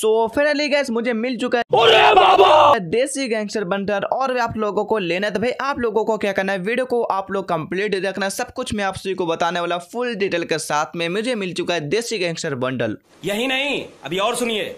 so finally gas मुझे मिल चुका है देसी गैंगस्टर बनकर और आप लोगों को लेना तो भाई आप लोगों को क्या करना है वीडियो को आप लोग कंप्लीट देखना सब कुछ मैं आप सभी को बताने वाला फुल डिटेल के साथ में मुझे मिल चुका है देसी गैंगस्टर बंडल यही नहीं अभी और सुनिए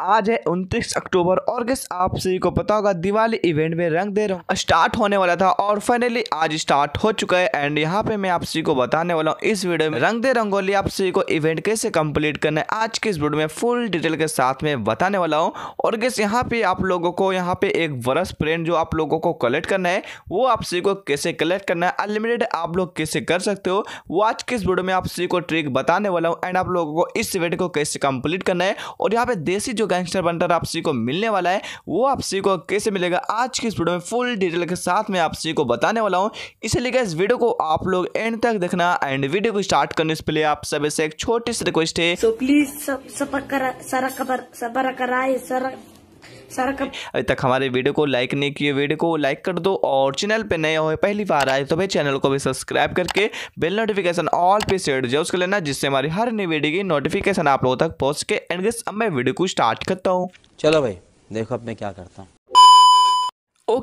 आज है उनतीस अक्टूबर और किस आप सभी को पता होगा दिवाली इवेंट में रंग दे रहा हूँ स्टार्ट होने वाला था और फाइनली आज स्टार्ट हो चुका है एंड यहाँ पे मैं आप सभी को बताने वाला हूँ इस वीडियो में रंग दे रंगोली आप सभी को इवेंट कैसे कंप्लीट करना है आज के इस वीडियो में फुल डिटेल के साथ में बताने वाला हूँ और किस यहाँ पे आप लोगों को यहाँ पे एक वर्ष प्रिंट जो आप लोगों को कलेक्ट करना है वो आप सभी को कैसे कलेक्ट करना है अनलिमिटेड आप लोग कैसे कर सकते हो वो आज के इस वीडियो में आप सभी को ट्रिक बताने वाला हूँ एंड आप लोगों को इस इवेंट को कैसे कंप्लीट करना है और यहाँ पे देसी जो गैंगस्टर बंटर आपसी को मिलने वाला है वो आपसी को कैसे मिलेगा आज की इस वीडियो में फुल डिटेल के साथ मैं आपसी को बताने वाला हूँ इसलिए इस वीडियो को आप लोग एंड तक देखना एंड वीडियो को स्टार्ट करने से पहले आप सभी से एक छोटी सी रिक्वेस्ट है सो प्लीज सब सबर कराए सारा कप... अभी तक हमारे वीडियो को लाइक नहीं किए वीडियो को लाइक कर दो और चैनल पे नए हो पहली बार आए तो भाई चैनल को भी सब्सक्राइब करके बेल नोटिफिकेशन ऑल पे सेट जो उसको लेना जिससे हमारी हर नई वीडियो की नोटिफिकेशन आप लोगों तक पहुँच के एंड अब मैं वीडियो को स्टार्ट करता हूँ चलो भाई देखो अब मैं क्या करता हूँ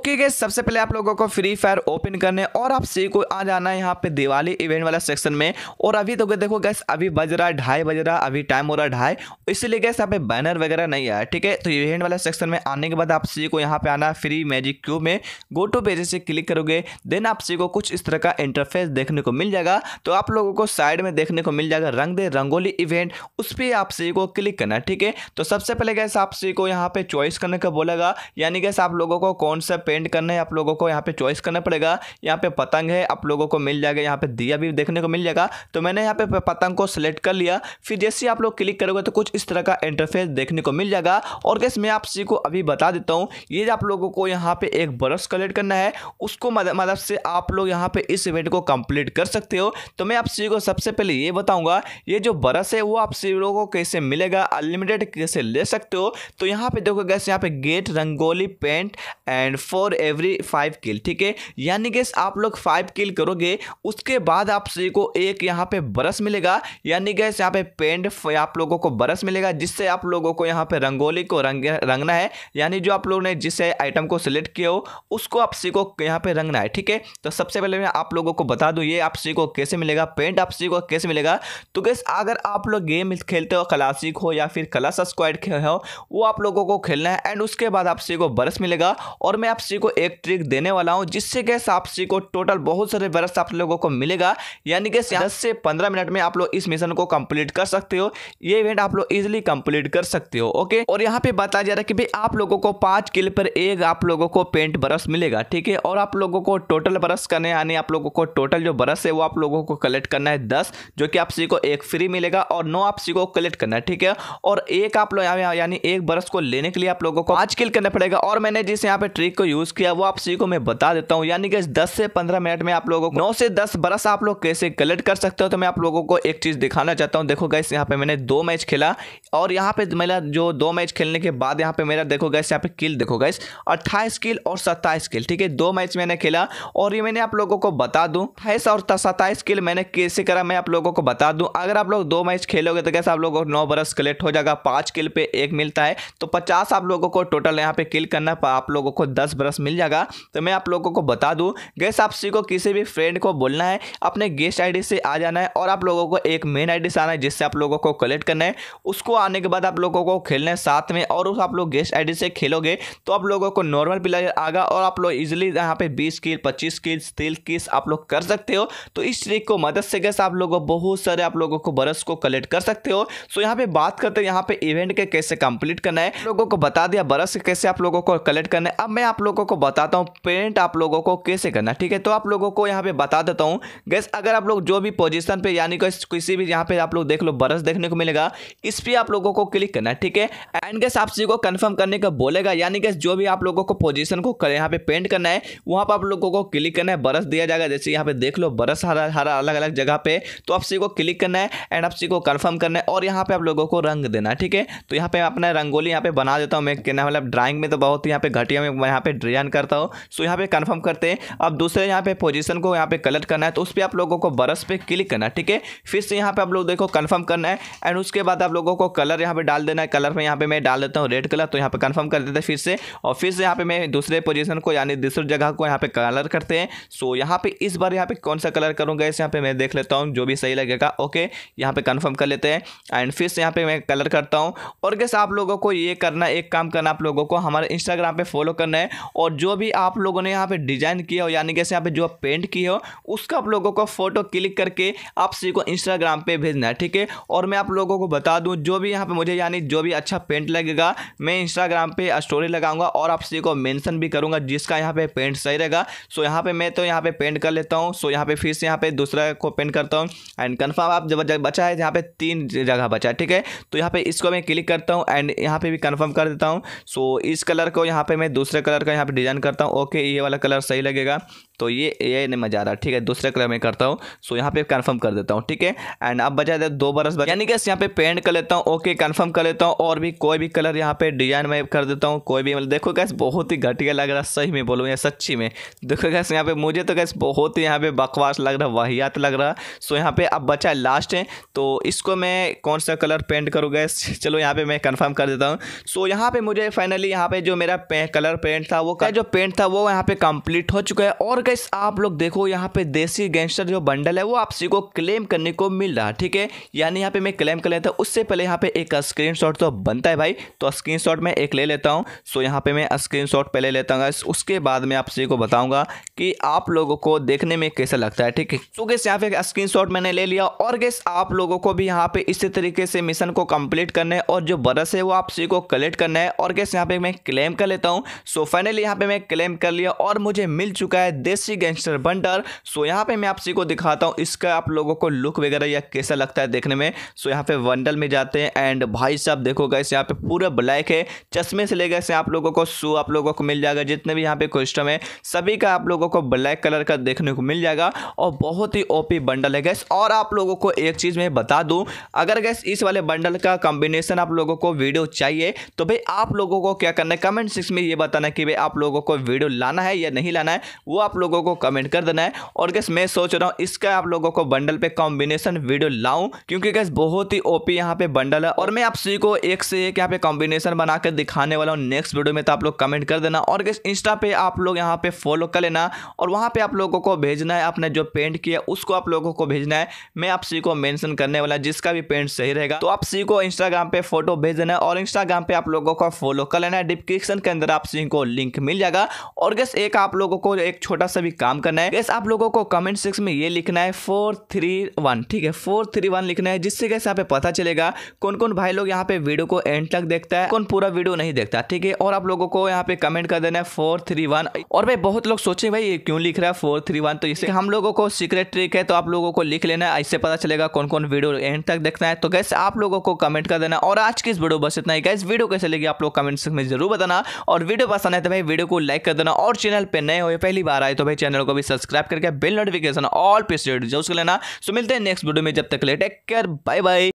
ओके गए सबसे पहले आप लोगों को फ्री फायर ओपन करने और आप सी को आ जाना है यहाँ पे दिवाली इवेंट वाला सेक्शन में और अभी तो देखो गैस अभी बज रहा है ढाई बज रहा अभी टाइम हो रहा है ढाई इसलिए गैस यहाँ पे बैनर वगैरह नहीं आया ठीक है तो इवेंट वाला सेक्शन में आने के बाद आप सी को यहाँ पे आना फ्री मैजिक क्यूब में गो टू पेजेस से क्लिक करोगे देन आप सी को कुछ इस तरह का इंटरफेस देखने को मिल जाएगा तो आप लोगों को साइड में देखने को मिल जाएगा रंग दे रंगोली इवेंट उस पर आप सी को क्लिक करना ठीक है तो सबसे पहले गैस आप सी को यहाँ पे चॉइस करने का बोलेगा यानी गैस आप लोगों को कौन सा पेंट करना है आप लोगों को यहाँ पे चॉइस करना पड़ेगा यहाँ पे पतंग है आप लोगों को मिल जाएगा यहाँ पे दिया भी देखने को मिल जाएगा तो मैंने यहाँ पे पतंग को सिलेक्ट कर लिया फिर जैसे आप लोग क्लिक करोगे तो कुछ इस तरह का इंटरफेस देखने को मिल जाएगा और कैसे मैं आप सी को अभी बता देता हूँ ये आप लोगों को यहाँ पे एक ब्रश कलेक्ट करना है उसको मदद से आप लोग यहाँ पे इस इवेंट को कंप्लीट कर सकते हो तो मैं आप सी को सबसे पहले ये बताऊँगा ये जो ब्रश है वो आप सी लोगों को कैसे मिलेगा अनलिमिटेड कैसे ले सकते हो तो यहाँ पे देखो कैसे यहाँ पे गेट रंगोली पेंट एंड फो फॉर एवरी फाइव किल ठीक है यानी कि आप लोग फाइव किल करोगे उसके बाद आप सभी को एक यहाँ पे ब्रश मिलेगा यानी कि यहाँ पे पेंट आप लोगों को ब्रश मिलेगा जिससे आप लोगों को यहाँ पे रंगोली को रंग रंगना है यानी जो आप लोगों ने जिस आइटम को सिलेक्ट किया हो उसको आप को यहाँ पे रंगना है ठीक है तो सबसे पहले मैं आप लोगों को बता दूँ ये आप को कैसे मिलेगा पेंट आप को कैसे मिलेगा तो गैस अगर आप लोग गेम खेलते हो क्लासिक हो या फिर क्लास स्क्वाड हो वो आप लोगों को खेलना है एंड उसके बाद आप को ब्रश मिलेगा और मैं आप सापसी को एक ट्रिक देने वाला हूँ जिससे कि सापसी को टोटल बहुत सारे ब्रश आप लोगों को मिलेगा यानी कि दस से पंद्रह मिनट में आप लोग इस मिशन को कंप्लीट कर सकते हो ये इवेंट आप लोग इजिली कंप्लीट कर सकते हो ओके और यहाँ पे बताया जा रहा है कि भाई आप लोगों को पाँच किल पर एक आप लोगों को पेंट ब्रश मिलेगा ठीक है और आप लोगों को टोटल ब्रश करने यानी आप लोगों को टोटल जो ब्रश है वो आप लोगों को कलेक्ट करना है दस जो कि आपसी को एक फ्री मिलेगा और नौ आपसी को कलेक्ट करना है ठीक है और एक आप लोग यानी एक ब्रश को लेने के लिए आप लोगों को आज किल करना पड़ेगा और मैंने जिस यहाँ पे ट्रिक को यूज यूज़ किया वो आप सभी को मैं बता देता हूँ यानी कि दस से पंद्रह मिनट में आप लोगों को नौ से दस बरस आप लोग कैसे कलेक्ट कर सकते हो तो मैं आप लोगों को एक चीज़ दिखाना चाहता हूँ देखो गैस यहाँ पे मैंने दो मैच खेला और यहाँ पे मेरा जो दो मैच खेलने के बाद यहाँ पे मेरा देखो गैस यहाँ पे किल देखो गैस अट्ठाईस किल और सत्ताईस किल ठीक है दो मैच मैंने खेला और ये मैंने आप लोगों को बता दूँ अट्ठाईस और सत्ताईस किल मैंने कैसे करा मैं आप लोगों को बता दूँ अगर आप लोग दो मैच खेलोगे तो कैसे आप लोगों को नौ बरस कलेक्ट हो जाएगा पाँच किल पे एक मिलता है तो पचास आप लोगों को टोटल यहाँ पे किल करना आप लोगों को दस बरस रस मिल जाएगा तो मैं आप लोगों को बता दूँ गैस आपसी को किसी भी फ्रेंड को बोलना है अपने गेस्ट आईडी से आ जाना है और आप लोगों को एक मेन आईडी से आना है जिससे आप लोगों को कलेक्ट करना है उसको आने के बाद आप लोगों को खेलना है साथ में और उस आप लोग गेस्ट आईडी से खेलोगे तो आप लोगों को नॉर्मल प्लेयर आगा और आप लोग इजिली यहाँ पे बीस किल पच्चीस किल तेल किस आप लोग कर सकते हो तो इस ट्रिक को मदद से गैस आप लोगों बहुत सारे आप लोगों को बरस को कलेक्ट कर सकते हो सो यहाँ पे बात करते हैं यहाँ पे इवेंट के कैसे कंप्लीट करना है लोगों को बता दिया बरस कैसे आप लोगों को कलेक्ट करना है अब मैं आप लोगों लोगों को बताता हूँ पेंट आप लोगों को कैसे करना ठीक है तो आप लोगों को यहाँ पे बता देता हूँ गैस अगर आप लोग जो भी पोजीशन पे यानी कि किसी भी यहाँ पे आप लोग देख लो बरस देखने को मिलेगा इस पर आप लोगों को क्लिक करना ठीक है एंड गैस आप सी को कन्फर्म करने का बोलेगा यानी गैस जो भी आप लोगों को पोजिशन को यहाँ पे पेंट करना है वहाँ पर आप लोगों को क्लिक करना है बरस दिया जाएगा जैसे यहाँ पे देख लो बरस हरा हरा अलग अलग जगह पे तो आप को क्लिक करना है एंड आप को कन्फर्म करना है और यहाँ पे आप लोगों को रंग देना ठीक है तो यहाँ पे अपना रंगोली यहाँ पे बना देता हूँ मैं कहना मतलब ड्राइंग में तो बहुत यहाँ पे घटिया में यहाँ पे रिजाइन करता हो सो यहाँ पे कंफर्म करते हैं अब दूसरे यहाँ पे पोजीशन को यहाँ पे कलेक्ट करना है तो उस पर आप लोगों को बरस पे क्लिक करना है ठीक है फिर से यहाँ पे आप लोग देखो कंफर्म करना है एंड उसके बाद आप लोगों को कलर यहाँ पे डाल देना है कलर में यहाँ पे मैं डाल देता हूँ रेड कलर तो यहाँ पे कन्फर्म कर देते हैं फिर से और फिर से यहाँ पे मैं दूसरे पोजिशन को यानी दूसरे जगह को यहाँ पे कलर करते हैं सो यहाँ पे इस बार यहाँ पे कौन सा कलर करूँगा इस यहाँ पे मैं देख लेता हूँ जो भी सही लगेगा ओके यहाँ पे कन्फर्म कर लेते हैं एंड फिर से यहाँ पे मैं कलर करता हूँ और कैसे आप लोगों को ये करना एक काम करना आप लोगों को हमारे इंस्टाग्राम पे फॉलो करना है और जो भी आप लोगों ने यहाँ पे डिज़ाइन किया हो यानी कैसे यहाँ पे जो पेंट किए हो उसका आप लोगों को फ़ोटो क्लिक करके आप सभी को इंस्टाग्राम पे भेजना है ठीक है और मैं आप लोगों को बता दूँ जो भी यहाँ पे मुझे यानी जो भी अच्छा पेंट लगेगा मैं इंस्टाग्राम पर स्टोरी लगाऊंगा और आप सभी को मैंसन भी करूँगा जिसका यहाँ पे पेंट सही रहेगा सो यहाँ पर मैं तो यहाँ पे पेंट कर लेता हूँ सो यहाँ पे फिर से यहाँ पे दूसरा को पेंट करता हूँ एंड कन्फर्म आप जब बचा है यहाँ पे तीन जगह बचा है ठीक है तो यहाँ पे इसको मैं क्लिक करता हूँ एंड यहाँ पे भी कन्फर्म कर देता हूँ सो इस कलर को यहाँ पे मैं दूसरे कलर का यहाँ पे डिज़ाइन करता हूँ ओके ये वाला कलर सही लगेगा तो ये ये नहीं मजा आ रहा ठीक है दूसरे कलर में करता हूँ सो यहाँ पे कन्फर्म कर देता हूँ ठीक है एंड अब बचा दो बरस बचा यानी कि यहाँ पे पेंट कर लेता हूँ ओके कन्फर्म कर लेता हूँ और भी कोई भी कलर यहाँ पे डिजाइन में कर देता हूँ कोई भी मतलब देखो कैसे बहुत ही घटिया लग रहा सही में बोलूँ या सच्ची में देखो कैसे यहाँ पे मुझे तो कैसे बहुत ही यहाँ पे बकवास लग रहा वाहियात लग रहा सो यहाँ पे अब बचा लास्ट है तो इसको मैं कौन सा कलर पेंट करूँ गैस चलो यहाँ पे मैं कन्फर्म कर देता हूँ सो यहाँ पे मुझे फाइनली यहाँ पे जो मेरा कलर पेंट था वो का जो पेंट था वो यहाँ पे कंप्लीट हो चुका है और कैसे आप लोग देखो यहाँ पे देसी गैंगस्टर जो बंडल है वो आप सी को क्लेम करने को मिल रहा है ठीक है यानी यहाँ पे मैं क्लेम कर लेता हूँ उससे पहले यहाँ पे एक स्क्रीन तो बनता है भाई तो स्क्रीन मैं एक ले लेता हूँ सो यहाँ पे मैं स्क्रीन पहले लेता हूँ उसके बाद में आप सी को बताऊँगा कि आप लोगों को देखने में कैसा लगता है ठीक है सो गैस यहाँ पे स्क्रीन मैंने ले लिया और गैस आप लोगों को भी यहाँ पे इसी तरीके से मिशन को कम्प्लीट करना है और जो बरस है वो आप सी को कलेक्ट करना है और गैस यहाँ पे मैं क्लेम कर लेता हूँ सो फाइनली फाइनली यहाँ पे मैं क्लेम कर लिया और मुझे मिल चुका है देसी गैंगस्टर बंडल सो यहाँ पे मैं आप सी को दिखाता हूँ इसका आप लोगों को लुक वगैरह या कैसा लगता है देखने में सो यहाँ पे बंडल में जाते हैं एंड भाई साहब देखो गैस यहाँ पे पूरा ब्लैक है चश्मे से ले गए आप लोगों को सो आप लोगों को मिल जाएगा जितने भी यहाँ पे कस्टम है सभी का आप लोगों को ब्लैक कलर का देखने को मिल जाएगा और बहुत ही ओपी बंडल है गैस और आप लोगों को एक चीज़ मैं बता दूँ अगर गैस इस वाले बंडल का कॉम्बिनेशन आप लोगों को वीडियो चाहिए तो भाई आप लोगों को क्या करना है कमेंट सिक्स में ये बताना कि भाई आप आप लोगों को वीडियो लाना है या नहीं लाना है वो आप लोगों को कमेंट कर देना है और गैस मैं सोच रहा हूँ इसका आप लोगों को बंडल पे कॉम्बिनेशन वीडियो लाऊं क्योंकि गैस बहुत ही ओपी यहाँ पे बंडल है और मैं आप सभी को एक से एक यहाँ पे कॉम्बिनेशन बनाकर दिखाने वाला हूँ नेक्स्ट वीडियो में तो आप लोग कमेंट कर देना और गैस इंस्टा पे आप लोग यहाँ पे फॉलो कर लेना और वहाँ पे आप लोगों को भेजना है आपने जो पेंट किया उसको आप लोगों को भेजना है मैं आप सभी को मैंशन करने वाला जिसका भी पेंट सही रहेगा तो आप सभी को इंस्टाग्राम पे फोटो भेज देना है और इंस्टाग्राम पे आप लोगों को फॉलो कर लेना है डिस्क्रिप्शन के अंदर आप सभी को लिंक मिल जाएगा और गैस एक आप लोगों को एक छोटा सा भी काम करना है गैस आप लोगों को कमेंट सेक्शन में ये लिखना है फोर थ्री वन ठीक है फोर थ्री वन लिखना है जिससे गैस यहाँ पे पता चलेगा कौन कौन भाई लोग यहाँ पे वीडियो को एंड तक देखता है कौन पूरा वीडियो नहीं देखता ठीक है और आप लोगों को यहाँ पे कमेंट कर देना है फोर थ्री वन और भाई बहुत लोग सोचे भाई ये क्यों लिख रहा है फोर थ्री वन तो इसे हम लोगों को सीक्रेट ट्रिक है तो आप लोगों को लिख लेना है इससे पता चलेगा कौन कौन वीडियो एंड तक देखना है तो गैस आप लोगों को कमेंट कर देना और आज की इस वीडियो बस इतना ही गैस वीडियो कैसे लगी आप लोग कमेंट सेक्शन में जरूर बताना और वीडियो पसंद है तो भाई वीडियो को लाइक कर देना और चैनल पर नए हुए पहली बार आए तो भाई चैनल को भी सब्सक्राइब करके बिल नोटिफिकेशन ऑल पे सेट जरूर लेना सो मिलते हैं नेक्स्ट वीडियो में जब तक ले टेक केयर बाय बाय